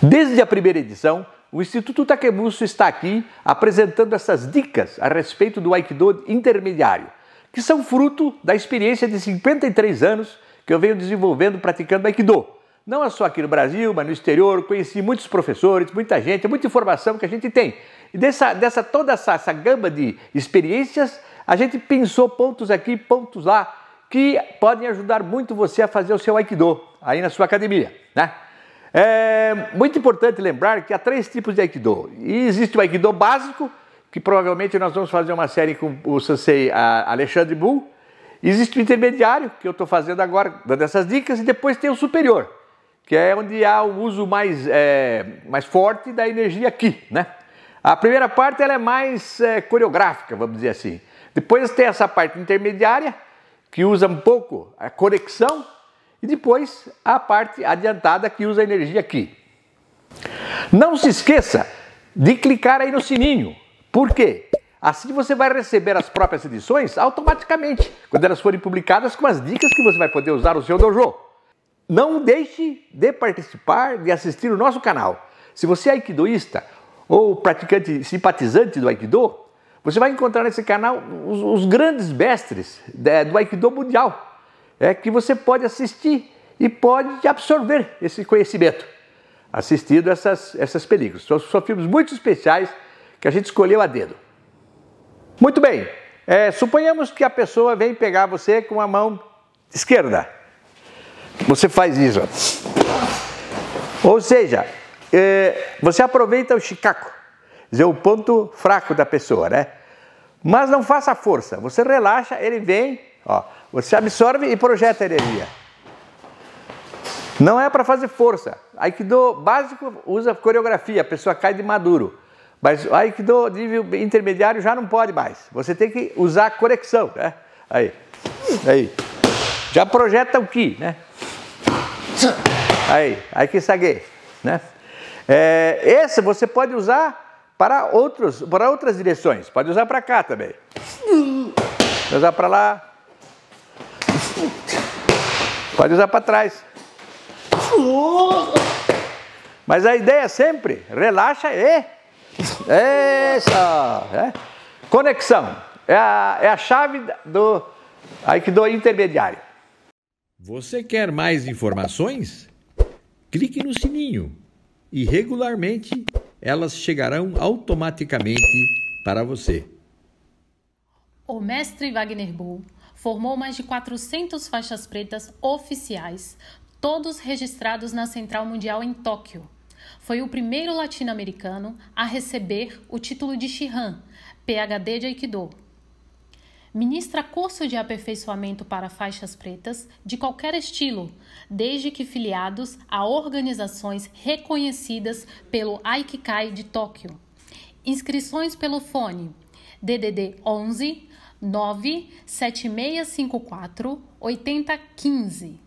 Desde a primeira edição, o Instituto Takemusso está aqui apresentando essas dicas a respeito do Aikido intermediário, que são fruto da experiência de 53 anos que eu venho desenvolvendo praticando Aikido. Não é só aqui no Brasil, mas no exterior, conheci muitos professores, muita gente, muita informação que a gente tem. E dessa, dessa toda essa, essa gama de experiências, a gente pensou pontos aqui, pontos lá, que podem ajudar muito você a fazer o seu Aikido aí na sua academia, né? É muito importante lembrar que há três tipos de Aikido. E existe o Aikido básico, que provavelmente nós vamos fazer uma série com o sensei Alexandre Bull. Existe o intermediário, que eu estou fazendo agora, dando essas dicas, e depois tem o superior, que é onde há o uso mais, é, mais forte da energia aqui, né? A primeira parte ela é mais é, coreográfica, vamos dizer assim. Depois tem essa parte intermediária, que usa um pouco a conexão e depois a parte adiantada que usa energia aqui. Não se esqueça de clicar aí no sininho. Por quê? Assim você vai receber as próprias edições automaticamente, quando elas forem publicadas com as dicas que você vai poder usar no seu dojo. Não deixe de participar, de assistir o nosso canal. Se você é aikidoísta ou praticante simpatizante do aikido, você vai encontrar nesse canal os, os grandes mestres né, do aikido mundial é que você pode assistir e pode absorver esse conhecimento assistindo essas, essas películas. São, são filmes muito especiais que a gente escolheu a dedo. Muito bem, é, suponhamos que a pessoa vem pegar você com a mão esquerda. Você faz isso. Ou seja, é, você aproveita o chicaco, dizer, o ponto fraco da pessoa, né? Mas não faça força, você relaxa, ele vem, ó. Você absorve e projeta a energia. Não é para fazer força. Aikido básico usa coreografia, a pessoa cai de maduro. Mas Aikido nível intermediário já não pode mais. Você tem que usar conexão, né? Aí. Aí. Já projeta o ki, né? Aí, Aikisage, né? É, esse você pode usar para outros, para outras direções. Pode usar para cá também. Pode usar para lá, Pode usar para trás. Mas a ideia é sempre, relaxa e. Essa! É. Conexão. É a, é a chave do Aikido intermediário. Você quer mais informações? Clique no sininho e regularmente elas chegarão automaticamente para você. O mestre Wagner Bull formou mais de 400 faixas pretas oficiais, todos registrados na Central Mundial em Tóquio. Foi o primeiro latino-americano a receber o título de Shihan, PhD de Aikido. Ministra curso de aperfeiçoamento para faixas pretas de qualquer estilo, desde que filiados a organizações reconhecidas pelo Aikikai de Tóquio. Inscrições pelo fone DDD 11 97654 8015.